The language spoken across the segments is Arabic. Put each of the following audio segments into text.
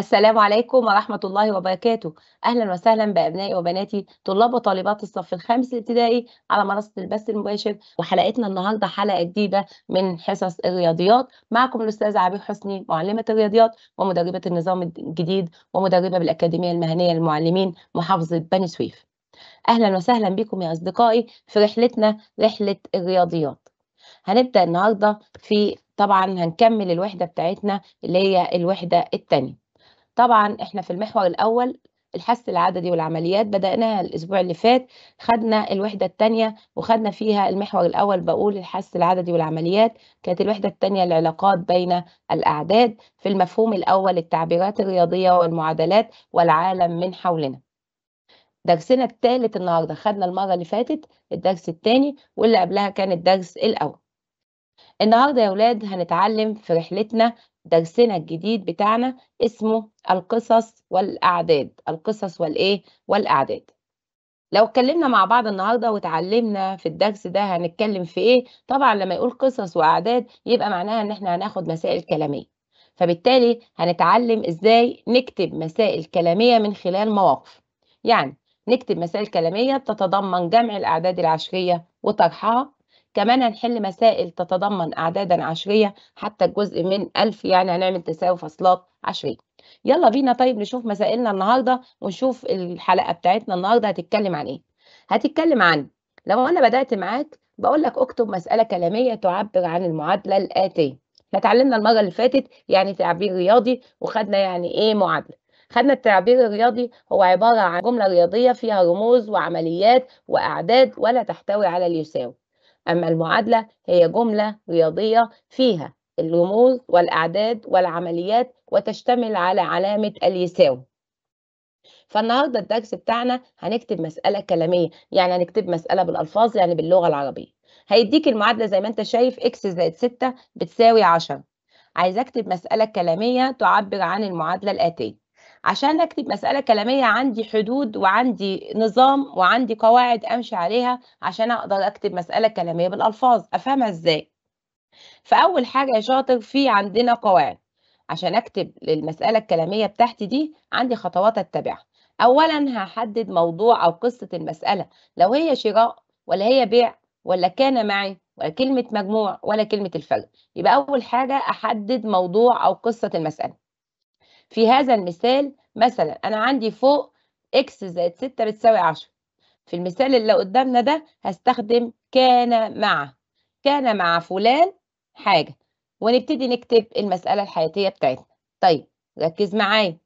السلام عليكم ورحمة الله وبركاته أهلا وسهلا بأبنائي وبناتي طلاب وطالبات الصف الخامس الابتدائي على منصة البث المباشر وحلقتنا النهاردة حلقة جديدة من حصص الرياضيات معكم الأستاذة عبير حسني معلمة الرياضيات ومدربة النظام الجديد ومدربة بالأكاديمية المهنية للمعلمين محافظة بني سويف أهلا وسهلا بكم يا أصدقائي في رحلتنا رحلة الرياضيات هنبدأ النهاردة في طبعا هنكمل الوحدة بتاعتنا اللي هي الوحدة الثانية طبعا احنا في المحور الاول الحس العددي والعمليات بدأناها الأسبوع اللي فات خدنا الوحدة الثانية وخدنا فيها المحور الأول بقول الحس العددي والعمليات كانت الوحدة الثانية العلاقات بين الأعداد في المفهوم الأول التعبيرات الرياضية والمعادلات والعالم من حولنا درسنا الثالث النهارده خدنا المرة اللي فاتت الدرس الثاني واللي قبلها كان الدرس الأول النهارده يا ولاد هنتعلم في رحلتنا درسنا الجديد بتاعنا اسمه القصص والأعداد القصص والإيه والأعداد لو اتكلمنا مع بعض النهارده وتعلمنا في الدرس ده هنتكلم في إيه طبعا لما يقول قصص وأعداد يبقى معناها إن إحنا هناخد مسائل كلامية فبالتالي هنتعلم إزاي نكتب مسائل كلامية من خلال مواقف يعني نكتب مسائل كلامية تتضمن جمع الأعداد العشرية وطرحها كمان هنحل مسائل تتضمن أعدادا عشرية حتى الجزء من 1000 يعني هنعمل تساوي فاصلات عشرية يلا بينا طيب نشوف مسائلنا النهاردة ونشوف الحلقة بتاعتنا النهاردة هتتكلم عن إيه هتتكلم عن لو أنا بدأت معاك بقول لك اكتب مسألة كلامية تعبر عن المعادلة الآتية احنا اتعلمنا المرة اللي فاتت يعني تعبير رياضي وخدنا يعني إيه معادلة خدنا التعبير الرياضي هو عبارة عن جملة رياضية فيها رموز وعمليات وأعداد ولا تحتوي على اليساوي أما المعادلة هي جملة رياضية فيها الرموز والأعداد والعمليات وتشتمل على علامة اليساوي فالنهاردة الدرس بتاعنا هنكتب مسألة كلامية يعني هنكتب مسألة بالألفاظ يعني باللغة العربية هيديك المعادلة زي ما انت شايف اكس زائد 6 بتساوي 10 عايز اكتب مسألة كلامية تعبر عن المعادلة الآتية عشان اكتب مساله كلاميه عندي حدود وعندي نظام وعندي قواعد امشي عليها عشان اقدر اكتب مساله كلاميه بالالفاظ افهمها ازاي فاول حاجه يا شاطر في عندنا قواعد عشان اكتب للمسألة الكلاميه بتاعتي دي عندي خطوات اتبعها اولا هحدد موضوع او قصه المساله لو هي شراء ولا هي بيع ولا كان معي ولا كلمه مجموع ولا كلمه الفرق يبقى اول حاجه احدد موضوع او قصه المساله في هذا المثال مثلا أنا عندي فوق إكس زائد 6 بتساوي 10 في المثال اللي قدامنا ده هستخدم كان مع كان مع فلان حاجة ونبتدي نكتب المسألة الحياتية بتاعتنا طيب ركز معايا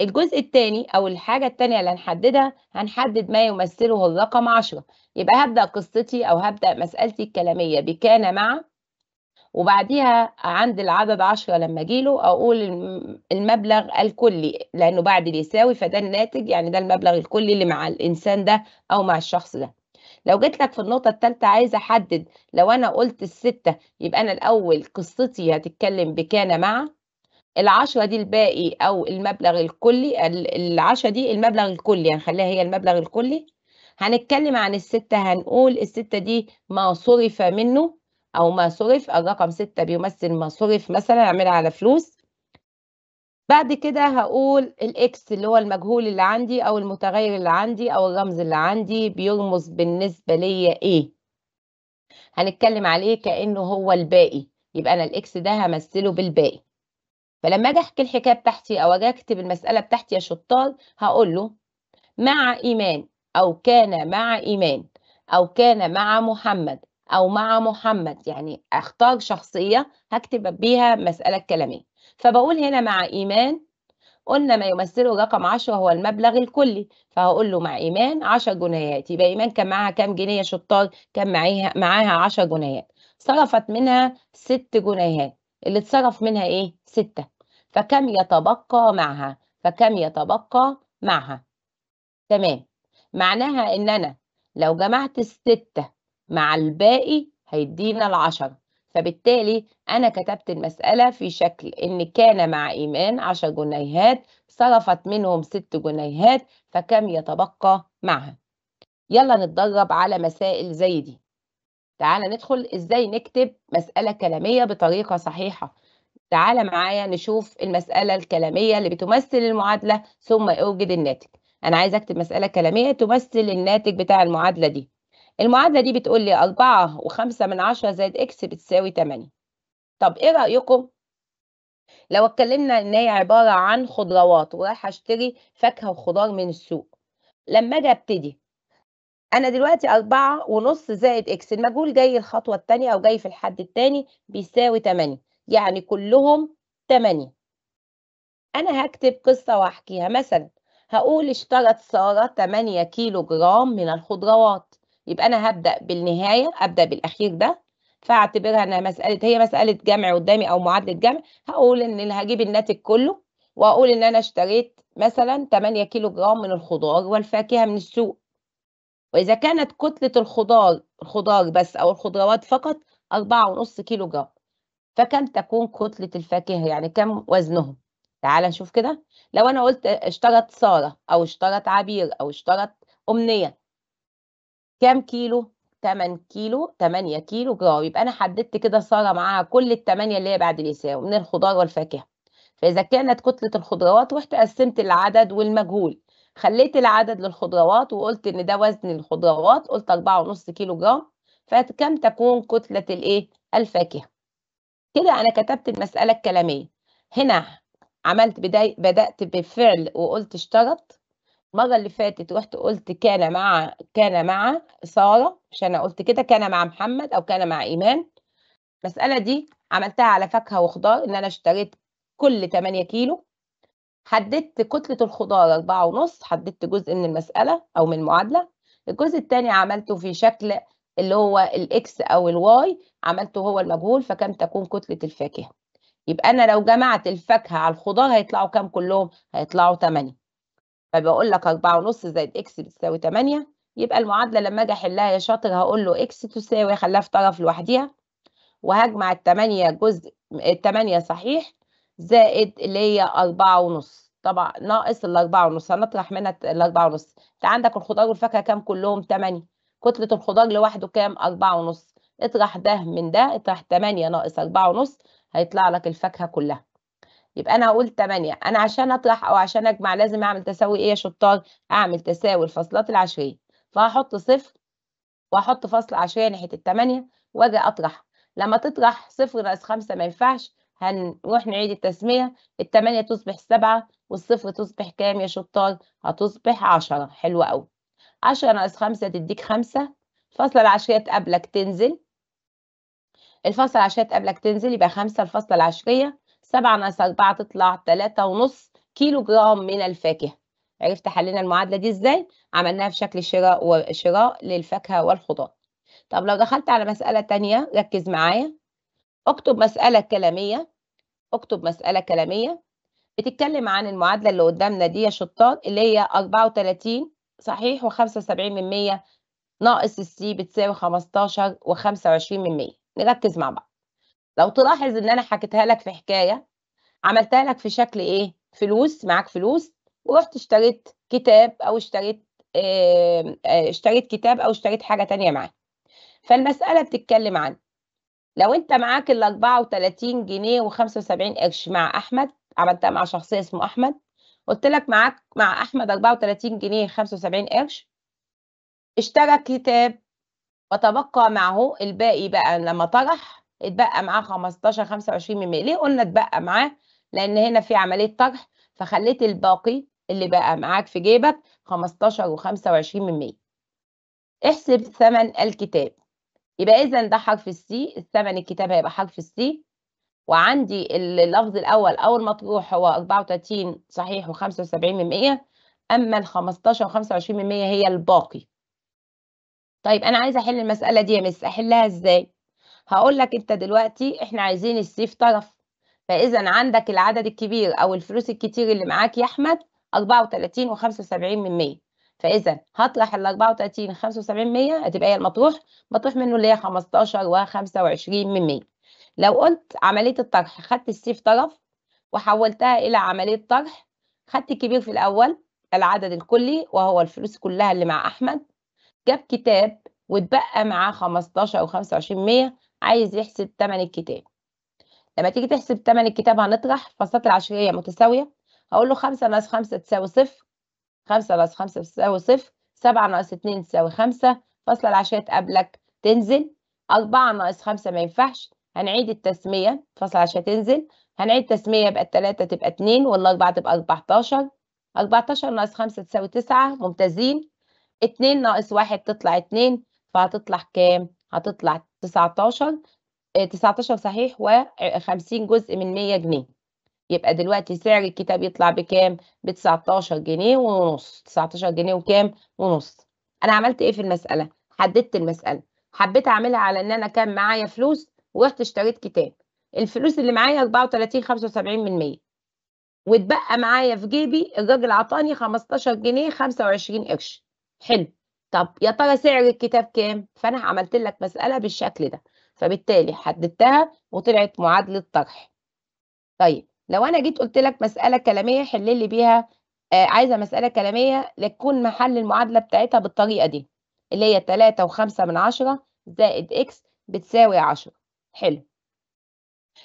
الجزء الثاني أو الحاجة الثانية اللي هنحددها هنحدد ما يمثله الرقم 10 يبقى هبدأ قصتي أو هبدأ مسألتي الكلامية بكان مع وبعديها عند العدد عشرة لما أجيله أقول المبلغ الكلي لأنه بعد بيساوي فده الناتج يعني ده المبلغ الكلي اللي مع الإنسان ده أو مع الشخص ده لو جيت لك في النقطة الثالثة عايزة أحدد لو أنا قلت الستة يبقى أنا الأول قصتي هتتكلم بكان مع العشرة دي الباقي أو المبلغ الكلي العشرة دي المبلغ الكلي هنخليها يعني هي المبلغ الكلي هنتكلم عن الستة هنقول الستة دي ما صرف منه أو ما صُرف الرقم 6 بيمثل ما صُرف مثلًا أعملها على فلوس. بعد كده هقول الإكس اللي هو المجهول اللي عندي أو المتغيّر اللي عندي أو الرمز اللي عندي بيرمز بالنسبة ليّا إيه. هنتكلّم عليه كإنه هو الباقي، يبقى أنا الإكس ده همثله بالباقي. فلمّا آجي أحكي الحكاية بتاعتي أو آجي أكتب المسألة بتاعتي يا شطّار هقول له: "مع إيمان أو كان مع إيمان أو كان مع محمد." أو مع محمد يعني أختار شخصية هكتب بيها مسألة كلامية فبقول هنا مع إيمان قلنا ما يمثله رقم 10 هو المبلغ الكلي فهقول له مع ايمان 10 جنيهات يبقى ايمان كان معاها كام جنيه شطار كان معاها معاها 10 جنيهات صرفت منها 6 جنيهات اللي اتصرف منها ايه 6 فكم يتبقى معها فكم يتبقى معها تمام معناها ان انا لو جمعت الستة مع الباقي هيدينا العشرة فبالتالي أنا كتبت المسألة في شكل إن كان مع إيمان عشر جنيهات صرفت منهم ست جنيهات فكم يتبقى معها يلا نتدرب على مسائل زي دي تعالى ندخل إزاي نكتب مسألة كلامية بطريقة صحيحة تعالى معايا نشوف المسألة الكلامية اللي بتمثل المعادلة ثم اوجد الناتج أنا عايز أكتب مسألة كلامية تمثل الناتج بتاع المعادلة دي المعادلة دي بتقول لي 4 و5 من 10 زائد اكس بتساوي 8 طب ايه رأيكم لو اتكلمنا ان هي عبارة عن خضروات ورايحة اشتري فاكهة وخضار من السوق لما اجي ابتدي انا دلوقتي 4 ونص زائد اكس المجهول جاي الخطوة التانية او جاي في الحد التاني بيساوي 8 يعني كلهم 8 انا هكتب قصة واحكيها مثلا هقول اشترت سارة 8 كيلو جرام من الخضروات يبقى انا هبدا بالنهايه ابدا بالاخير ده فاعتبرها انها مساله هي مساله جمع قدامي او معادله جمع هقول ان هجيب الناتج كله واقول ان انا اشتريت مثلا 8 كيلو جرام من الخضار والفاكهه من السوق واذا كانت كتله الخضار الخضار بس او الخضروات فقط 4.5 كيلو جرام فكم تكون كتله الفاكهه يعني كم وزنهم تعال نشوف كده لو انا قلت اشترت ساره او اشترت عبير او اشترت امنيه كام كيلو 8 كيلو 8 كيلو جرام يبقى انا حددت كده ساره معاها كل الثمانيه اللي هي بعد اليساوي من الخضار والفاكهه فاذا كانت كتله الخضروات رحت قسمت العدد والمجهول خليت العدد للخضروات وقلت ان ده وزن الخضروات قلت 4.5 كيلو جرام فكم تكون كتله الايه الفاكهه كده انا كتبت المساله الكلاميه هنا عملت بداية بدات بفعل وقلت اشترط المره اللي فاتت رحت قلت كان مع كان مع ساره مش انا قلت كده كان مع محمد او كان مع ايمان المساله دي عملتها على فاكهه وخضار ان انا اشتريت كل 8 كيلو حددت كتله الخضار أربعة ونص حددت جزء من المساله او من المعادله الجزء الثاني عملته في شكل اللي هو الاكس او الواي عملته هو المجهول فكم تكون كتله الفاكهه يبقى انا لو جمعت الفاكهه على الخضار هيطلعوا كام كلهم هيطلعوا 8 فبقول لك 4 ونص زائد اكس بتساوي 8 يبقى المعادله لما اجي احلها يا شاطر هقول له اكس تساوي خليها في طرف لوحديها وهجمع ال 8 جزء ال 8 صحيح زائد اللي هي 4 ونص طبعا ناقص ال 4 ونص هنطرح منها ال 4 ونص انت عندك الخضار والفاكهه كام كلهم 8 كتله الخضار لوحده كام 4 ونص اطرح ده من ده اطرح 8 ناقص 4 ونص هيطلع لك الفاكهه كلها يبقى انا هقول 8 انا عشان اطرح او عشان اجمع لازم اعمل تساوي ايه يا شطار اعمل تساوي الفاصلات العشريه فهحط صفر واحط فاصل عشريه ناحيه 8 واجي اطرح لما تطرح صفر ناقص خمسه ما ينفعش هنروح نعيد التسميه 8 تصبح سبعه والصفر تصبح كام يا شطار هتصبح عشره حلوه قوي عشره ناقص خمسه تديك خمسه الفاصله العشريه تقابلك تنزل الفاصلة العشرية تقابلك تنزل يبقى خمسة الفاصلة العشرية سبعة ناقص أربعة تطلع تلاتة ونص كيلو جرام من الفاكهة عرفت حلينا المعادلة دي ازاي؟ عملناها في شكل شراء وشراء للفاكهة والخضار طب لو دخلت على مسألة تانية ركز معايا اكتب مسألة كلامية اكتب مسألة كلامية بتتكلم عن المعادلة اللي قدامنا دي يا شطار اللي هي 34 صحيح و75 من 100 ناقص السي بتساوي 15 و25 من 100 نركز مع بعض لو تلاحظ ان انا حكيتها لك في حكايه عملتها لك في شكل ايه فلوس معاك فلوس ورحت اشتريت كتاب او اشتريت اه اشتريت كتاب او اشتريت حاجه تانية معاه فالمساله بتتكلم عن لو انت معاك ال 34 جنيه و75 قرش مع احمد عملتها مع شخصيه اسمه احمد قلت لك معاك مع احمد 34 جنيه 75 قرش اشترى كتاب وتبقى معه الباقي بقى لما طرح اتبقى معاه 15 25 مللي ليه قلنا اتبقى معاه لان هنا في عمليه طرح فخليت الباقي اللي بقى معاك في جيبك 15 و25 مللي احسب ثمن الكتاب يبقى اذا ده حرف السي الثمن الكتاب هيبقى حرف السي وعندي اللفظ الاول اول مطروح هو 34 صحيح و75 من اما ال 15 و25 من هي الباقي طيب انا عايزه احل المساله دي يا مس احلها ازاي هقول لك انت دلوقتي احنا عايزين السيف طرف فاذا عندك العدد الكبير او الفلوس الكتير اللي معاك يا احمد 34 و75 من 100 فاذا هطرح ال 34 75 100 هتبقى هي المطروح مطروح منه اللي هي 15 و25 من 100 لو قلت عمليه الطرح خدت السيف طرف وحولتها الى عمليه طرح خدت الكبير في الاول العدد الكلي وهو الفلوس كلها اللي مع احمد جاب كتاب واتبقى معاه 15 و25 100 عايز يحسب تمن الكتاب لما تيجي تحسب تمن الكتاب هنطرح فصلات العشرية متساوية هقول له خمسة ناقص خمسة تساوي صفر خمسة ناقص خمسة تساوي صفر سبعة ناقص اتنين تساوي خمسة فصل العشرية تقابلك تنزل أربعة ناقص خمسة ما ينفعش هنعيد التسمية فصل العشرية تنزل هنعيد التسمية يبقى التلاتة تبقى اتنين والأربعة تبقى أربعتاشر أربعتاشر ناقص خمسة تساوي تسعة ممتازين اتنين ناقص واحد تطلع اتنين فهتطلع كام؟ هتطلع 19 19 آه، صحيح و50 جزء من 100 جنيه يبقى دلوقتي سعر الكتاب يطلع بكام ب 19 جنيه ونص 19 جنيه وكام ونص انا عملت ايه في المساله حددت المساله حبيت اعملها على ان انا كان معايا فلوس ورحت اشتريت كتاب الفلوس اللي معايا 34 75 من 100 واتبقى معايا في جيبي الراجل عطاني 15 جنيه 25 قرش حلو طب يا ترى سعر الكتاب كام فانا عملت لك مساله بالشكل ده فبالتالي حددتها وطلعت معادله طرح طيب لو انا جيت قلت لك مساله كلاميه حل لي بيها آه عايزه مساله كلاميه لتكون محل المعادله بتاعتها بالطريقه دي اللي هي 3 و5 من 10 زائد اكس بتساوي 10 حلو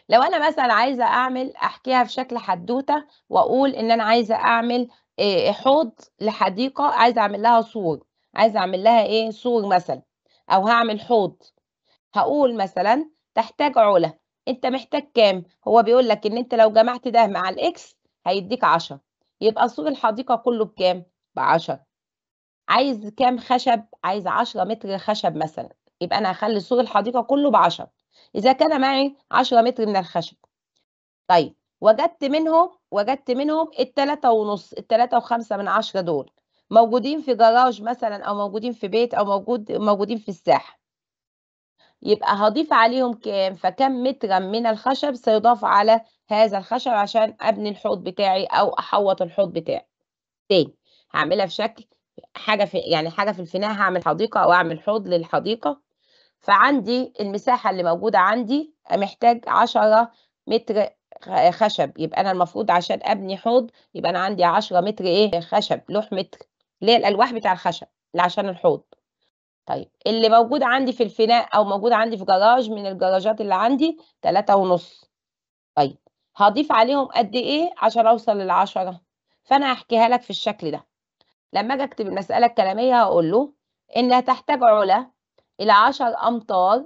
لو انا مثلا عايزه اعمل احكيها في شكل حدوته واقول ان انا عايزه اعمل آه، حوض لحديقه عايزه اعمل لها سور عايزه اعمل لها ايه سور مثلا او هعمل حوض هقول مثلا تحتاج علا انت محتاج كام هو بيقول لك ان انت لو جمعت ده مع الاكس هيديك 10 يبقى سور الحديقه كله بكام ب 10 عايز كام خشب عايز 10 متر خشب مثلا يبقى انا هخلي سور الحديقه كله ب 10 اذا كان معي 10 متر من الخشب طيب وجدت منهم وجدت منهم التلاتة ونص التلاتة وخمسة من عشرة دول موجودين في جراج مثلا او موجودين في بيت او موجود موجودين في الساحه يبقى هضيف عليهم كام فكم مترا من الخشب سيضاف على هذا الخشب عشان ابني الحوض بتاعي او احوط الحوض بتاعي تاني هعملها في شكل حاجه في يعني حاجه في الفناء هعمل حديقه او اعمل حوض للحديقه فعندي المساحه اللي موجوده عندي محتاج 10 متر خشب يبقى انا المفروض عشان ابني حوض يبقى انا عندي 10 متر ايه خشب لوح متر اللي هي الالواح بتاع الخشب اللي عشان الحوض طيب اللي موجود عندي في الفناء او موجود عندي في جراج من الجراجات اللي عندي تلاتة ونص طيب هضيف عليهم قد ايه عشان اوصل للعشرة فانا هحكيها لك في الشكل ده لما اجي اكتب المسألة الكلامية هقول له انها تحتاج علا الى عشر امتار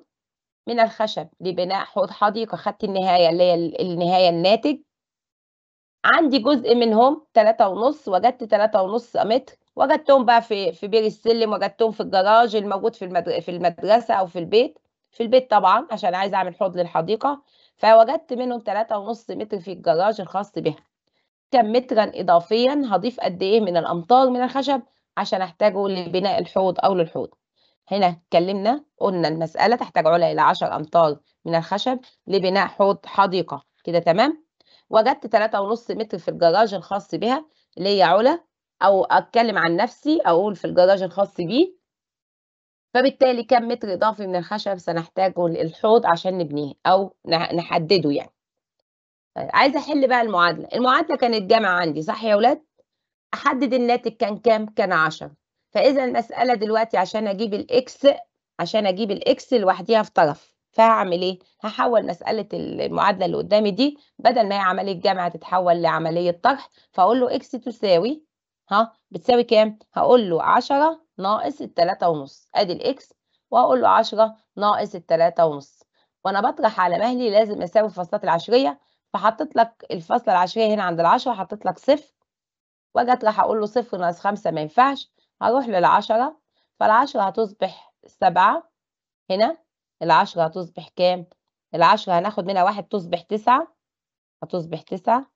من الخشب لبناء حوض حديقة خدت النهاية اللي هي النهاية الناتج عندي جزء منهم تلاتة ونص وجدت تلاتة ونص متر وجدتهم بقى في في بير السلم وجدتهم في الجراج الموجود في المدر... في المدرسه او في البيت في البيت طبعا عشان عايزه اعمل حوض للحديقه فوجدت منهم 3.5 متر في الجراج الخاص بها كم مترا اضافيا هضيف قد ايه من الامطار من الخشب عشان احتاجه لبناء الحوض او للحوض هنا اتكلمنا قلنا المساله تحتاج علا الى 10 امتار من الخشب لبناء حوض حديقه كده تمام وجدت 3.5 متر في الجراج الخاص بها اللي هي علا او اتكلم عن نفسي اقول في الجراج الخاص بي فبالتالي كم متر اضافي من الخشب سنحتاجه للحوض عشان نبنيه او نحدده يعني طيب عايزه احل بقى المعادله المعادله كانت جامعه عندي صح يا ولاد احدد الناتج كان كام كان 10 فاذا المساله دلوقتي عشان اجيب الاكس عشان اجيب الاكس لوحديها في طرف فهعمل ايه هحول مساله المعادله اللي قدامي دي بدل ما هي عمليه جمع تتحول لعمليه طرح فاقول له اكس تساوي ها بتساوي كام هقول له 10 ناقص التلاتة ونص ادي الاكس وهقول له 10 ناقص التلاتة ونص وانا بطرح على مهلي لازم اساوي الفاصلات العشريه فحطيت لك الفاصله العشريه هنا عند العشرة حطيت لك صفر واجي اطرح اقول له صفر ناقص خمسة ما ينفعش هروح للعشرة فالعشرة هتصبح سبعة هنا العشرة هتصبح كام العشرة هناخد منها واحد تصبح تسعة هتصبح تسعة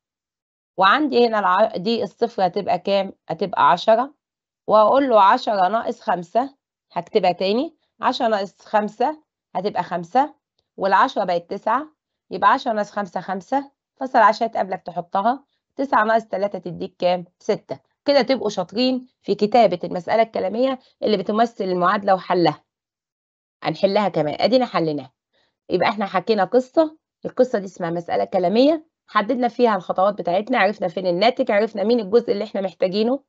وعندي هنا الع... دي الصفر هتبقى كام هتبقى 10 واقول له 10 ناقص 5 هكتبها تاني 10 ناقص 5 هتبقى 5 وال10 بقت 9 يبقى 10 ناقص 5 5 فصل 10 تقابلك تحطها 9 ناقص 3 تديك كام 6 كده تبقوا شاطرين في كتابة المسألة الكلامية اللي بتمثل المعادلة وحلها هنحلها كمان ادينا حليناها يبقى احنا حكينا قصة القصة دي اسمها مسألة كلامية حددنا فيها الخطوات بتاعتنا عرفنا فين الناتج عرفنا مين الجزء اللي احنا محتاجينه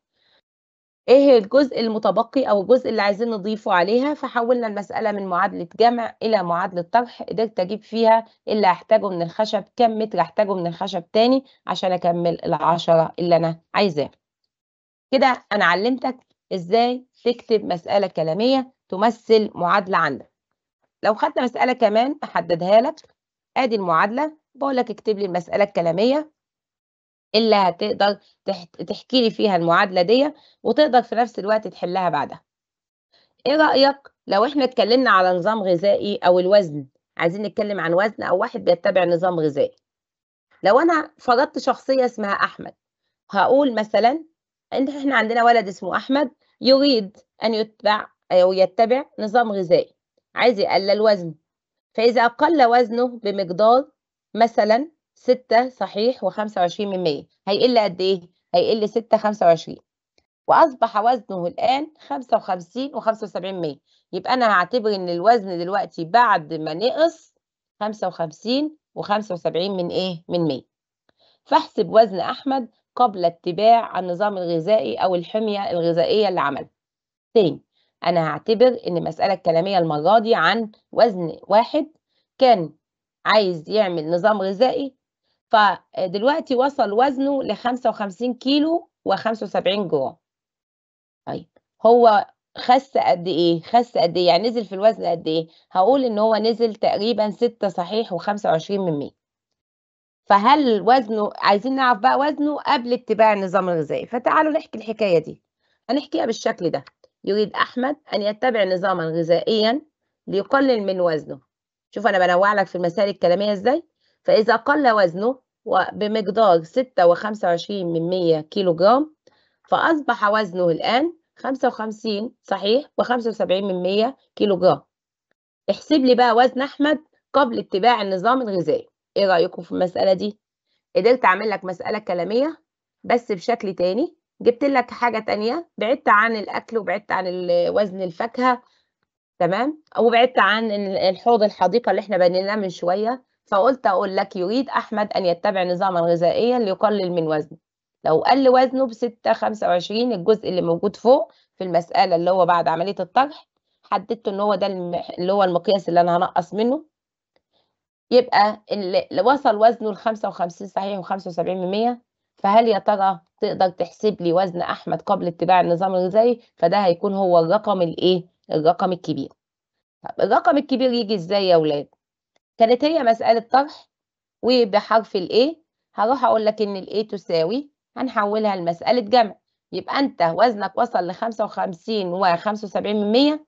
ايه الجزء المتبقي او الجزء اللي عايزين نضيفه عليها فحولنا المسألة من معادلة جمع الى معادلة طرح قدرت اجيب فيها اللي هحتاجه من الخشب كم متر هحتاجه من الخشب تاني عشان اكمل العشرة اللي انا عايزاه كده انا علمتك ازاي تكتب مسألة كلامية تمثل معادلة عندك لو خدنا مسألة كمان احددها لك ادي المعادلة بقول لك اكتب لي المسألة الكلامية اللي هتقدر تحكي لي فيها المعادلة دي وتقدر في نفس الوقت تحلها بعدها ايه رأيك لو احنا اتكلمنا على نظام غذائي او الوزن عايزين نتكلم عن وزن او واحد بيتبع نظام غذائي لو انا فرضت شخصية اسمها احمد هقول مثلا ان احنا عندنا ولد اسمه احمد يريد ان يتبع او يتبع نظام غذائي عايز يقلل وزنه فاذا قل وزنه بمقدار مثلا 6 صحيح و25 من 100 هيقل قد ايه هيقل 6 25 واصبح وزنه الان 55 و75 100 يبقى انا هعتبر ان الوزن دلوقتي بعد ما نقص 55 و75 من ايه من 100 فاحسب وزن احمد قبل اتباع النظام الغذائي او الحميه الغذائيه اللي عملها تاني انا هعتبر ان المساله الكلاميه المره دي عن وزن واحد كان عايز يعمل نظام غذائي فدلوقتي وصل وزنه ل 55 كيلو و75 جرام طيب هو خس قد ايه خس قد ايه يعني نزل في الوزن قد ايه هقول ان هو نزل تقريبا 6 صحيح و25 من 100 فهل وزنه عايزين نعرف بقى وزنه قبل اتباع النظام الغذائي فتعالوا نحكي الحكايه دي هنحكيها بالشكل ده يريد احمد ان يتبع نظاما غذائيا ليقلل من وزنه شوف انا بنوع لك في المسائل الكلاميه ازاي فاذا قل وزنه بمقدار 6.25 من 100 كيلو جرام فاصبح وزنه الان 55 صحيح و75 من 100 كيلو جرام احسب لي بقى وزن احمد قبل اتباع النظام الغذائي ايه رايكم في المساله دي قدرت اعمل لك مساله كلاميه بس بشكل تاني جبت لك حاجه تانية بعدت عن الاكل وبعدت عن وزن الفاكهه تمام وبعدت عن الحوض الحديقه اللي احنا بنيناه من شويه فقلت اقول لك يريد احمد ان يتبع نظاما غذائيا ليقلل من وزنه لو قل وزنه ب 6 25 الجزء اللي موجود فوق في المساله اللي هو بعد عمليه الطرح حددت ان هو ده اللي هو المقياس اللي انا هنقص منه يبقى اللي وصل وزنه ل 55 صحيح و75% فهل يا ترى تقدر تحسب لي وزن احمد قبل اتباع النظام الغذائي فده هيكون هو الرقم الايه الرقم الكبير طب الرقم الكبير يجي ازاي يا ولاد كانت هي مسألة طرح وبحرف A هروح اقول لك ان A تساوي هنحولها لمسألة جمع يبقى انت وزنك وصل ل 55 و 75 من 100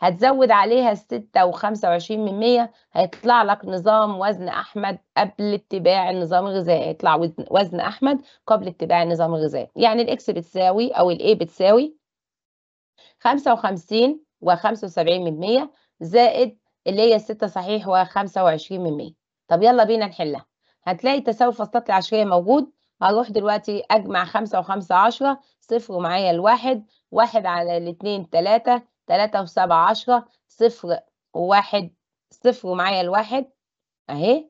هتزود عليها 6 و 25 من 100 هيطلع لك نظام وزن احمد قبل اتباع النظام الغذائي هيطلع وزن احمد قبل اتباع النظام الغذائي يعني الاكس بتساوي او الاي بتساوي 55 و75 زائد اللي هي 6 صحيح و25 طب يلا بينا نحلها هتلاقي تساوي الفاصلات العشرية موجود هروح دلوقتي أجمع 5 و5 10 صفر معايا الواحد واحد على الاتنين تلاتة تلاتة وسبعة عشرة صفر وواحد صفر ومعايا الواحد أهي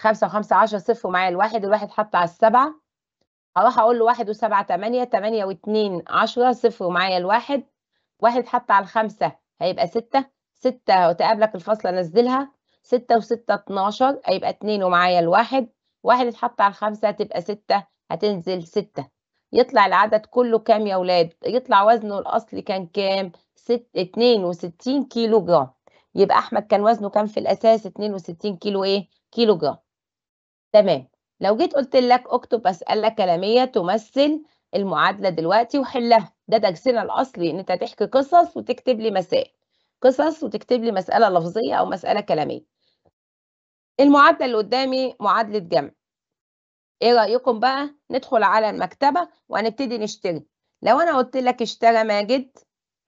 خمسة وخمسة عشرة صفر معايا الواحد الواحد حط على السبعة هروح أقول له واحد وسبعة تمانية تمانية واتنين عشرة صفر معايا الواحد واحد حط على الخمسة هيبقى ستة ستة وتقابلك الفاصلة نزلها ستة وستة اتناشر هيبقى اتنين ومعايا الواحد واحد اتحط على الخمسة هتبقى ستة هتنزل ستة يطلع العدد كله كام يا ولاد يطلع وزنه الأصلي كان كام ست اتنين وستين كيلو جرام يبقى أحمد كان وزنه كام في الأساس اتنين وستين كيلو إيه كيلو جرام تمام لو جيت قلت لك اكتب أسئلة كلامية تمثل المعادلة دلوقتي وحلها ده درسنا الاصلي ان انت تحكي قصص وتكتب لي مسائل قصص وتكتب لي مساله لفظيه او مساله كلاميه المعادله اللي قدامي معادله جمع ايه رايكم بقى ندخل على المكتبه وهنبتدي نشتري لو انا قلت لك اشترى ماجد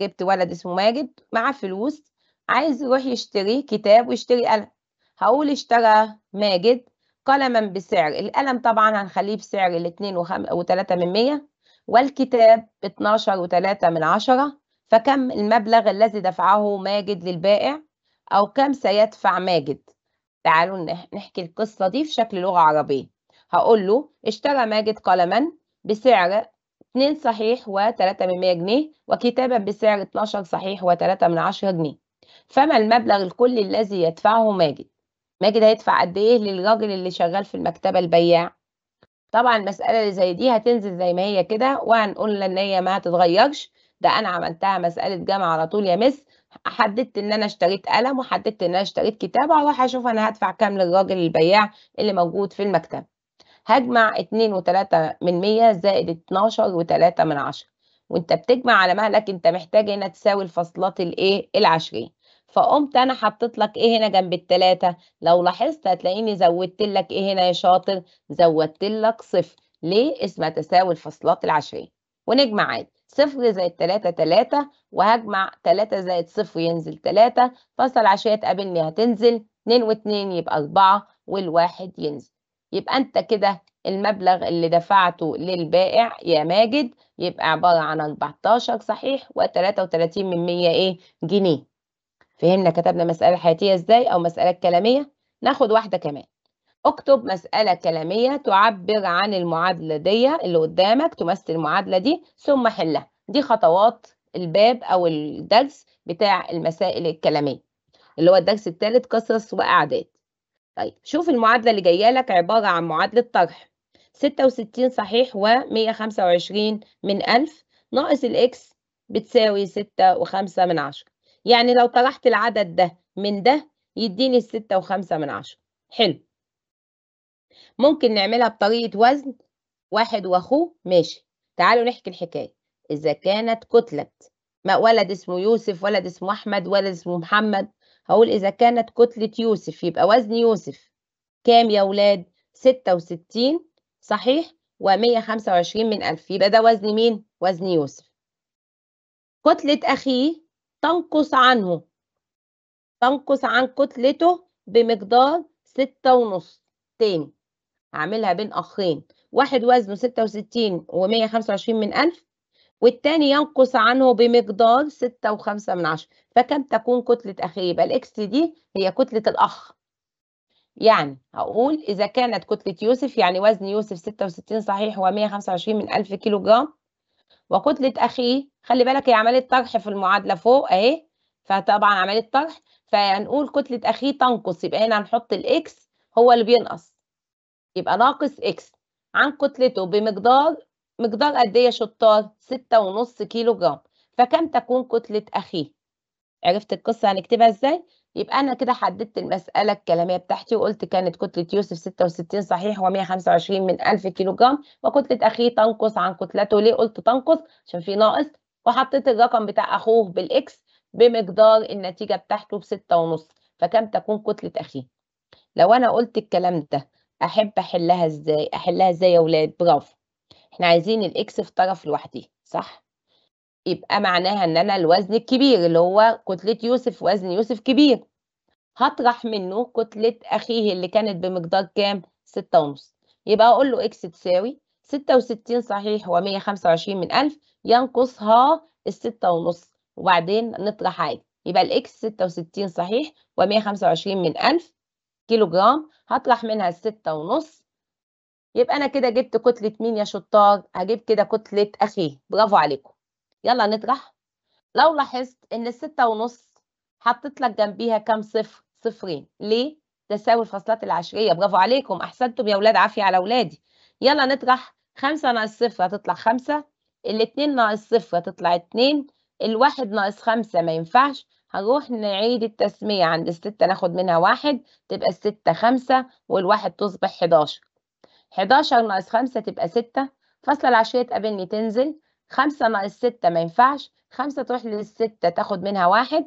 جبت ولد اسمه ماجد معاه فلوس عايز يروح يشتري كتاب ويشتري قلم هقول اشترى ماجد قلما بسعر القلم طبعا هنخليه بسعر الاتنين وخم... وتلاتة من مية والكتاب 12 و3 من عشرة فكم المبلغ الذي دفعه ماجد للبائع أو كم سيدفع ماجد تعالوا نحكي القصة دي في شكل لغة عربية هقول له اشترى ماجد قلما بسعر 2 صحيح و3 من 100 جنيه وكتابا بسعر 12 صحيح و3 من 10 جنيه فما المبلغ الكلي الذي يدفعه ماجد ماجد هيدفع قد ايه للراجل اللي شغال في المكتبة البياع طبعا المسألة اللي زي دي هتنزل زي ما هي كده وهنقول ان هي ما هتتغيرش ده انا عملتها مسألة جمع على طول يا مس حددت ان انا اشتريت قلم وحددت ان انا اشتريت كتاب واروح اشوف انا هدفع كام للراجل البياع اللي موجود في المكتب هجمع 2 و3 من 100 زائد 12 و3 من 10 وانت بتجمع على مهلك انت محتاج هنا تساوي الفاصلات الايه العشرين فقمت انا حطيت لك ايه هنا جنب التلاتة لو لاحظت هتلاقيني زودت لك ايه هنا يا شاطر زودت لك صفر ليه اسمها تساوي الفصلات العشرية ونجمع عادي صفر زائد تلاتة تلاتة وهجمع تلاتة زائد صفر ينزل تلاتة فصل العشرية تقابلني هتنزل اتنين واتنين يبقى اربعة والواحد ينزل يبقى انت كده المبلغ اللي دفعته للبائع يا ماجد يبقى عبارة عن 14 صحيح و33 من 100 ايه جنيه فهمنا كتبنا مسألة حياتية إزاي أو مسألة كلامية ناخد واحدة كمان اكتب مسألة كلامية تعبر عن المعادلة دي اللي قدامك تمثل المعادلة دي ثم حلها دي خطوات الباب أو الدرس بتاع المسائل الكلامية اللي هو الدرس الثالث قصص وأعداد طيب شوف المعادلة اللي جاية لك عبارة عن معادلة طرح 66 صحيح و125 من 1000 ناقص الإكس بتساوي 6 و5 من 10 يعني لو طرحت العدد ده من ده يديني الستة وخمسة من عشرة حلو ممكن نعملها بطريقة وزن واحد واخوه ماشي تعالوا نحكي الحكاية إذا كانت كتلة ما ولد اسمه يوسف ولد اسمه أحمد ولد اسمه محمد هقول إذا كانت كتلة يوسف يبقى وزن يوسف كام يا ولاد؟ ستة وستين صحيح ومية خمسة وعشرين من ألف يبقى ده وزن مين؟ وزن يوسف كتلة أخيه تنقص عنه تنقص عن كتلته بمقدار ستة ونص تاني هعملها بين أخين واحد وزنه ستة وستين ومية خمسة وعشرين من ألف والتاني ينقص عنه بمقدار ستة وخمسة من عشرة فكم تكون كتلة أخيه يبقى الإكس دي هي كتلة الأخ يعني هقول إذا كانت كتلة يوسف يعني وزن يوسف ستة وستين صحيح هو مية خمسة وعشرين من ألف كيلو جرام وكتلة أخيه خلي بالك هي عملية طرح في المعادلة فوق أهي فطبعا عملية طرح فهنقول كتلة أخيه تنقص يبقى هنا هنحط الإكس هو اللي بينقص يبقى ناقص إكس عن كتلته بمقدار مقدار قد إيه يا شطار؟ ستة ونص كيلو جرام فكم تكون كتلة أخيه؟ عرفت القصة هنكتبها إزاي؟ يبقى انا كده حددت المساله الكلاميه بتاعتي وقلت كانت كتله يوسف 66 صحيح و125 من 1000 كيلو جرام وكتله اخيه تنقص عن كتلته ليه قلت تنقص عشان في ناقص وحطيت الرقم بتاع اخوه بالاكس بمقدار النتيجه بتاعته بستة ونص فكم تكون كتله اخيه لو انا قلت الكلام ده احب احلها ازاي احلها ازاي يا ولاد برافو احنا عايزين الاكس في طرف لوحده صح يبقى معناها ان انا الوزن الكبير اللي هو كتله يوسف وزن يوسف كبير هطرح منه كتله اخيه اللي كانت بمقدار كام 6 ونص يبقى اقول له اكس تساوي 66 صحيح و125 من 1000 ينقصها الستة ونص وبعدين نطرح عادي يبقى الاكس 66 صحيح و125 من 1000 كيلو جرام هطرح منها الستة ونص يبقى انا كده جبت كتله مين يا شطار هجيب كده كتله اخيه برافو عليكم يلا نطرح لو لاحظت ان الستة ونص حطيت لك جنبيها كام صفر صفرين ليه تساوي الفاصلات العشريه برافو عليكم احسنتم يا اولاد عافيه على اولادي يلا نطرح خمسة ناقص صفر هتطلع خمسة الاتنين ناقص صفر هتطلع اتنين الواحد ناقص خمسة ما ينفعش هنروح نعيد التسميه عند الستة ناخد منها واحد تبقى الستة خمسة والواحد تصبح حداشر حداشر ناقص خمسة تبقى ستة فاصلة العشرية تقابلني تنزل خمسة ناقص ستة ما ينفعش خمسة تروح للستة تاخد منها واحد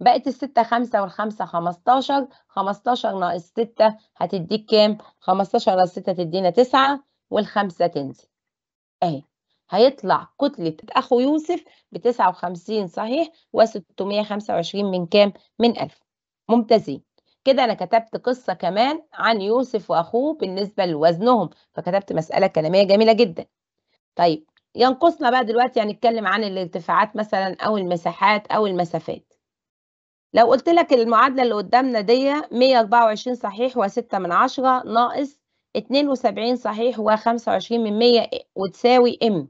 بقت الستة خمسة والخمسة خمستاشر خمستاشر ناقص ستة هتديك كام؟ خمستاشر ناقص ستة تدينا تسعة والخمسة تنزل أهي هيطلع كتلة أخو يوسف بتسعة وخمسين صحيح وستمية خمسة وعشرين من كام؟ من ألف ممتازين كده أنا كتبت قصة كمان عن يوسف وأخوه بالنسبة لوزنهم فكتبت مسألة كلامية جميلة جدا طيب ينقصنا بقى دلوقتي هنتكلم عن الارتفاعات مثلا او المساحات او المسافات لو قلت لك المعادله اللي قدامنا دي 124 صحيح و6 من 10 ناقص 72 صحيح و25 من 100 وتساوي ام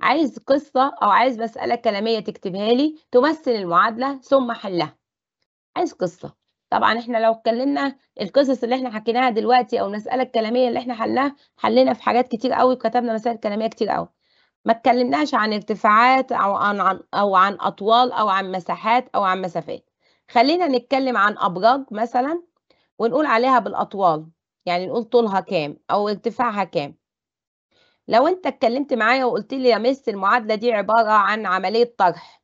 عايز قصه او عايز مساله كلاميه تكتبها لي تمثل المعادله ثم حلها عايز قصه طبعا احنا لو اتكلمنا القصص اللي احنا حكيناها دلوقتي او المساله الكلاميه اللي احنا حلناها حلينا في حاجات كتير قوي وكتبنا مسائل كلاميه كتير قوي ما اتكلمناش عن ارتفاعات او عن, عن او عن اطوال او عن مساحات او عن مسافات خلينا نتكلم عن ابراج مثلا ونقول عليها بالاطوال يعني نقول طولها كام او ارتفاعها كام لو انت اتكلمت معايا وقلت لي يا مس المعادله دي عباره عن عمليه طرح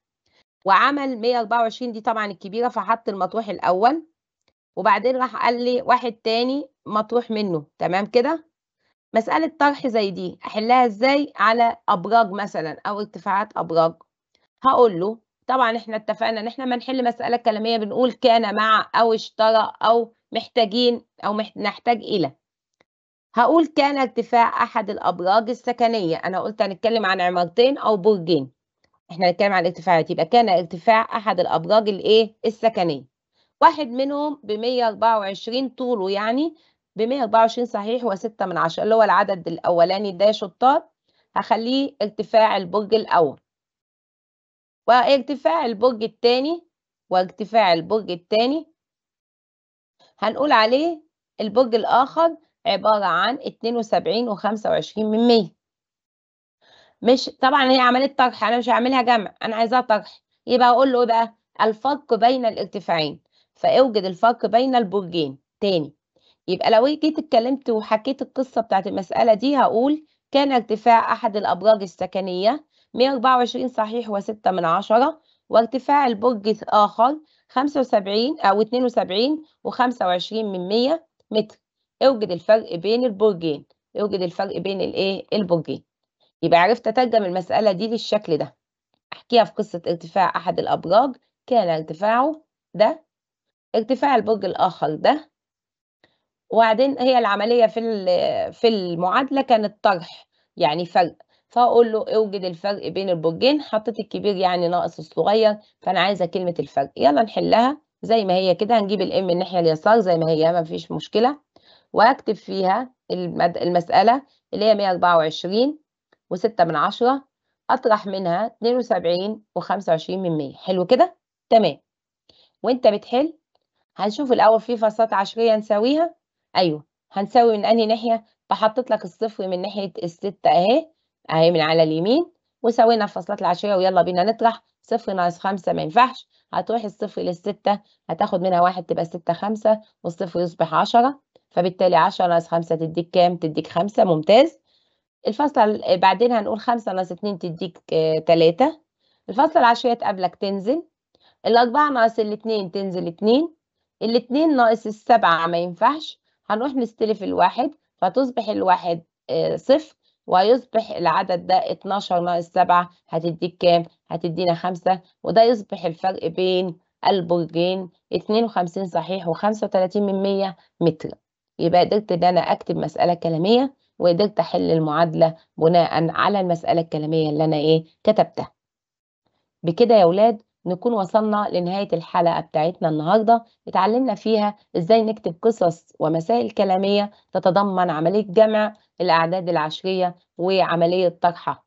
وعمل 124 دي طبعا الكبيره فحط المطروح الاول وبعدين راح قال لي واحد تاني مطروح منه تمام كده مسألة طرح زي دي أحلها إزاي على أبراج مثلا أو ارتفاعات أبراج هقول له طبعا إحنا اتفقنا إن إحنا ما نحل مسألة كلامية بنقول كان مع أو اشترى أو محتاجين أو محت... نحتاج إلى هقول كان ارتفاع أحد الأبراج السكنية أنا قلت هنتكلم عن عمارتين أو برجين إحنا هنتكلم عن الارتفاعات يبقى كان ارتفاع أحد الأبراج الإيه السكنية واحد منهم ب 124 طوله يعني ب 124 صحيح و6 من 10 اللي هو العدد الأولاني ده شطار هخليه ارتفاع البرج الأول وارتفاع البرج الثاني وارتفاع البرج الثاني هنقول عليه البرج الآخر عبارة عن 72 و 25 من 100 مش طبعا هي عملية طرح أنا مش هعملها جمع أنا عايزاها طرح يبقى أقول له إيه بقى الفرق بين الارتفاعين فاوجد الفرق بين البرجين تاني يبقى لو جيت اتكلمت وحكيت القصة بتاعت المسألة دي هقول كان ارتفاع أحد الأبراج السكنية 124 صحيح و6 من عشرة وارتفاع البرج الآخر 75 أو 72 و25 من 100 متر اوجد الفرق بين البرجين اوجد الفرق بين الايه البرجين يبقى عرفت اترجم المسألة دي للشكل ده احكيها في قصة ارتفاع أحد الأبراج كان ارتفاعه ده ارتفاع البرج الآخر ده وبعدين هي العملية في في المعادلة كانت طرح يعني فرق فأقول له اوجد الفرق بين البرجين حطيت الكبير يعني ناقص الصغير فأنا عايزة كلمة الفرق يلا نحلها زي ما هي كده هنجيب الام الناحية اليسار زي ما هي ما فيش مشكلة وأكتب فيها المسألة اللي هي 124 و6 من عشرة أطرح منها 72 و25 من 100 حلو كده؟ تمام وأنت بتحل هنشوف الأول في فاصات عشرية نساويها أيوه هنساوي من أنهي ناحية فحطيت لك الصفر من ناحية الستة أهي أهي من على اليمين وسوينا الفاصلات العشرية ويلا بينا نطرح صفر ناقص خمسة ما ينفعش هتروح الصفر للستة هتاخد منها واحد تبقى ستة خمسة والصفر يصبح عشرة فبالتالي عشرة ناقص خمسة تديك كام؟ تديك خمسة ممتاز الفاصلة بعدين هنقول خمسة ناقص اتنين تديك آه، تلاتة الفاصلة العشرية تقابلك تنزل الأربعة ناقص الاتنين تنزل اتنين الاتنين ناقص السبعة ما ينفعش هنروح نستلف الواحد فتصبح الواحد آه، صفر ويصبح العدد ده 12 ناقص 7 هتديك كام؟ هتدينا 5 وده يصبح الفرق بين البرجين 52 صحيح و35 من 100 متر يبقى قدرت ان انا اكتب مسألة كلامية وقدرت احل المعادلة بناء على المسألة الكلامية اللي انا ايه كتبتها بكده يا ولاد نكون وصلنا لنهاية الحلقة بتاعتنا النهاردة اتعلمنا فيها ازاي نكتب قصص ومسائل كلامية تتضمن عملية جمع الأعداد العشرية وعملية طرحها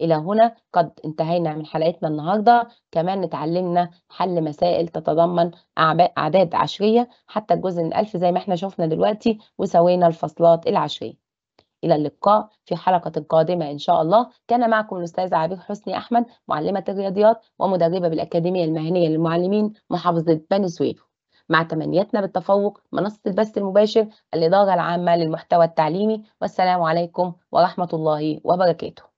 إلى هنا قد انتهينا من حلقتنا النهاردة كمان اتعلمنا حل مسائل تتضمن أعداد عشرية حتى الجزء من ألف زي ما احنا شفنا دلوقتي وسوينا الفصلات العشرية إلى اللقاء في حلقة قادمة إن شاء الله كان معكم الأستاذ عبير حسني أحمد معلمة الرياضيات ومدربة بالأكاديمية المهنية للمعلمين محافظة بني سويف مع تمنياتنا بالتفوق منصة البث المباشر الإدارة العامة للمحتوى التعليمي والسلام عليكم ورحمة الله وبركاته